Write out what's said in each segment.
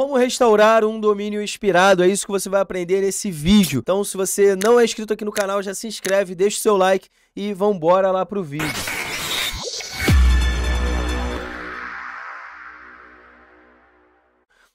Como restaurar um domínio inspirado, é isso que você vai aprender nesse vídeo. Então se você não é inscrito aqui no canal, já se inscreve, deixa o seu like e vambora lá pro vídeo.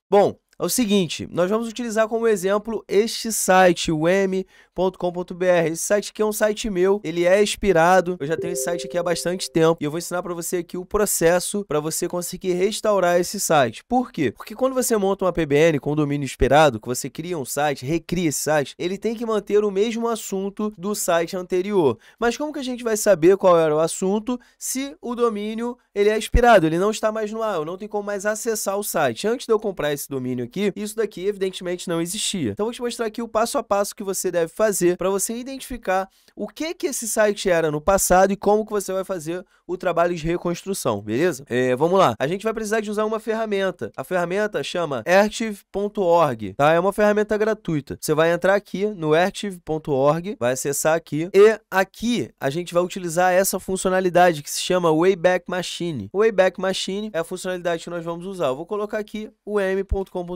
Bom, é o seguinte, nós vamos utilizar como exemplo este site, o m.com.br. Esse site aqui é um site meu, ele é expirado, eu já tenho esse site aqui há bastante tempo e eu vou ensinar para você aqui o processo para você conseguir restaurar esse site. Por quê? Porque quando você monta uma PBN com domínio expirado, que você cria um site, recria esse site, ele tem que manter o mesmo assunto do site anterior. Mas como que a gente vai saber qual era o assunto se o domínio ele é expirado, ele não está mais no ar, eu não tenho como mais acessar o site. Antes de eu comprar esse domínio aqui, isso daqui evidentemente não existia. Então vou te mostrar aqui o passo a passo que você deve fazer para você identificar o que que esse site era no passado e como que você vai fazer o trabalho de reconstrução, beleza? É, vamos lá. A gente vai precisar de usar uma ferramenta. A ferramenta chama archive.org, tá? É uma ferramenta gratuita. Você vai entrar aqui no archive.org, vai acessar aqui e aqui a gente vai utilizar essa funcionalidade que se chama Wayback Machine. Wayback Machine é a funcionalidade que nós vamos usar. Eu vou colocar aqui o m.com.br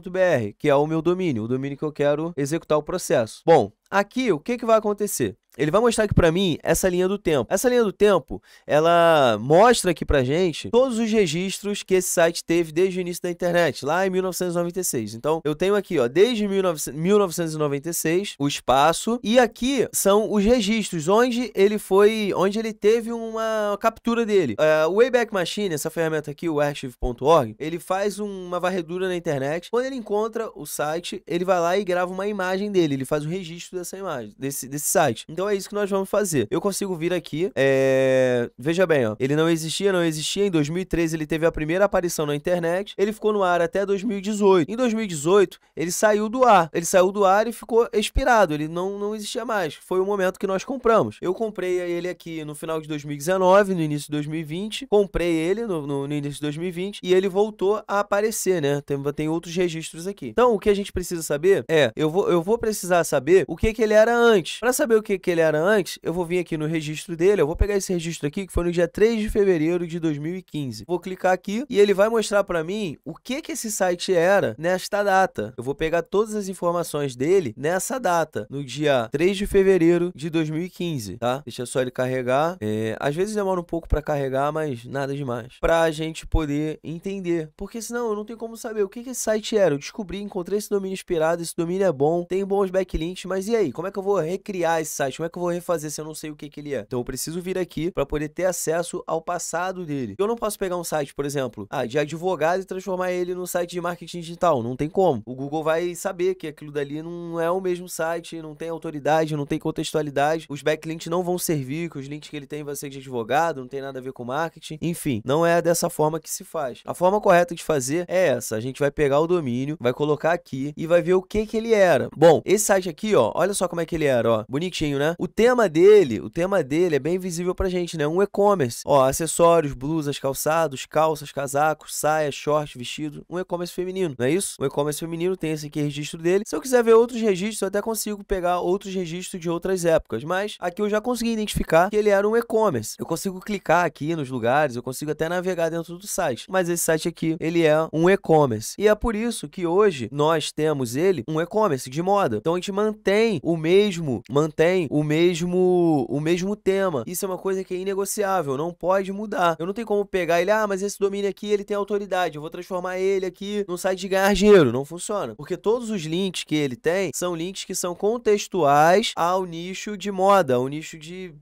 que é o meu domínio, o domínio que eu quero executar o processo. Bom, Aqui, o que, que vai acontecer? Ele vai mostrar aqui para mim essa linha do tempo. Essa linha do tempo, ela mostra aqui para gente todos os registros que esse site teve desde o início da internet, lá em 1996. Então, eu tenho aqui, ó, desde 1996, o espaço, e aqui são os registros onde ele foi, onde ele teve uma captura dele. Uh, o Wayback Machine, essa ferramenta aqui, o archive.org, ele faz uma varredura na internet. Quando ele encontra o site, ele vai lá e grava uma imagem dele, ele faz o um registro dessa imagem, desse, desse site. Então é isso que nós vamos fazer. Eu consigo vir aqui, é... veja bem, ó, ele não existia, não existia. Em 2013 ele teve a primeira aparição na internet, ele ficou no ar até 2018. Em 2018 ele saiu do ar, ele saiu do ar e ficou expirado, ele não, não existia mais. Foi o momento que nós compramos. Eu comprei ele aqui no final de 2019, no início de 2020, comprei ele no, no, no início de 2020 e ele voltou a aparecer, né? Tem, tem outros registros aqui. Então o que a gente precisa saber é, eu vou, eu vou precisar saber o que que, que ele era antes. Para saber o que, que ele era antes, eu vou vir aqui no registro dele, eu vou pegar esse registro aqui que foi no dia 3 de fevereiro de 2015. Vou clicar aqui e ele vai mostrar para mim o que, que esse site era nesta data. Eu vou pegar todas as informações dele nessa data, no dia 3 de fevereiro de 2015, tá? Deixa só ele carregar. É, às vezes demora um pouco para carregar, mas nada demais. Para a gente poder entender, porque senão eu não tenho como saber o que, que esse site era. Eu descobri, encontrei esse domínio inspirado, esse domínio é bom, tem bons backlinks, mas e aí? aí? Como é que eu vou recriar esse site? Como é que eu vou refazer se eu não sei o que, que ele é? Então eu preciso vir aqui para poder ter acesso ao passado dele. Eu não posso pegar um site, por exemplo, ah, de advogado e transformar ele num site de marketing digital. Não tem como. O Google vai saber que aquilo dali não é o mesmo site, não tem autoridade, não tem contextualidade. Os backlinks não vão servir, que os links que ele tem vão ser de advogado, não tem nada a ver com marketing. Enfim, não é dessa forma que se faz. A forma correta de fazer é essa. A gente vai pegar o domínio, vai colocar aqui e vai ver o que que ele era. Bom, esse site aqui, ó, olha Olha só como é que ele era, ó. Bonitinho, né? O tema dele, o tema dele é bem visível pra gente, né? Um e-commerce. Ó, acessórios, blusas, calçados, calças, casacos, saias, shorts, vestido. Um e-commerce feminino, não é isso? Um e-commerce feminino tem esse aqui registro dele. Se eu quiser ver outros registros, eu até consigo pegar outros registros de outras épocas. Mas aqui eu já consegui identificar que ele era um e-commerce. Eu consigo clicar aqui nos lugares, eu consigo até navegar dentro do site. Mas esse site aqui, ele é um e-commerce. E é por isso que hoje nós temos ele um e-commerce de moda. Então a gente mantém o mesmo, mantém o mesmo, o mesmo tema. Isso é uma coisa que é inegociável, não pode mudar. Eu não tenho como pegar ele, ah, mas esse domínio aqui ele tem autoridade, eu vou transformar ele aqui num site de ganhar dinheiro. Não funciona. Porque todos os links que ele tem são links que são contextuais ao nicho de moda, ao nicho de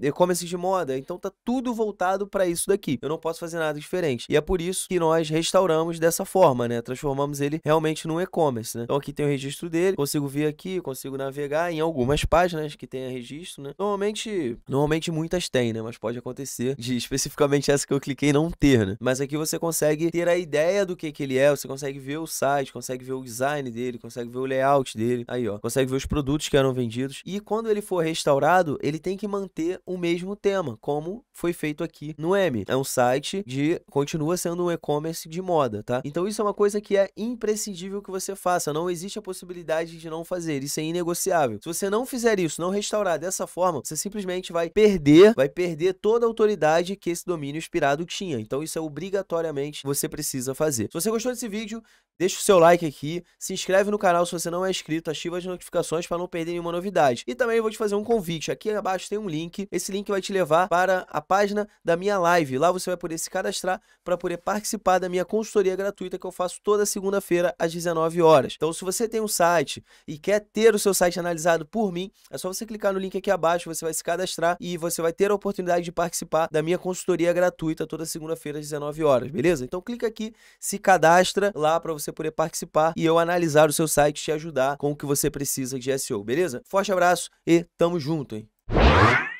e-commerce de moda. Então tá tudo voltado para isso daqui. Eu não posso fazer nada diferente. E é por isso que nós restauramos dessa forma, né? Transformamos ele realmente num e-commerce, né? Então aqui tem o registro dele, consigo ver aqui, consigo navegar navegar em algumas páginas que tenha registro, né? Normalmente, normalmente muitas têm, né? Mas pode acontecer de especificamente essa que eu cliquei não ter, né? Mas aqui você consegue ter a ideia do que que ele é, você consegue ver o site, consegue ver o design dele, consegue ver o layout dele. Aí, ó, consegue ver os produtos que eram vendidos. E quando ele for restaurado, ele tem que manter o mesmo tema, como foi feito aqui no M. É um site de continua sendo um e-commerce de moda, tá? Então isso é uma coisa que é imprescindível que você faça, não existe a possibilidade de não fazer. Isso é inegociável negociável. Se você não fizer isso, não restaurar dessa forma, você simplesmente vai perder, vai perder toda a autoridade que esse domínio expirado tinha. Então isso é obrigatoriamente você precisa fazer. Se você gostou desse vídeo, Deixa o seu like aqui, se inscreve no canal se você não é inscrito, ativa as notificações para não perder nenhuma novidade. E também vou te fazer um convite, aqui abaixo tem um link, esse link vai te levar para a página da minha live. Lá você vai poder se cadastrar para poder participar da minha consultoria gratuita que eu faço toda segunda-feira às 19 horas. Então se você tem um site e quer ter o seu site analisado por mim, é só você clicar no link aqui abaixo, você vai se cadastrar e você vai ter a oportunidade de participar da minha consultoria gratuita toda segunda-feira às 19 horas, beleza? Então clica aqui, se cadastra lá para você você poder participar e eu analisar o seu site e te ajudar com o que você precisa de SEO, beleza? Forte abraço e tamo junto, hein?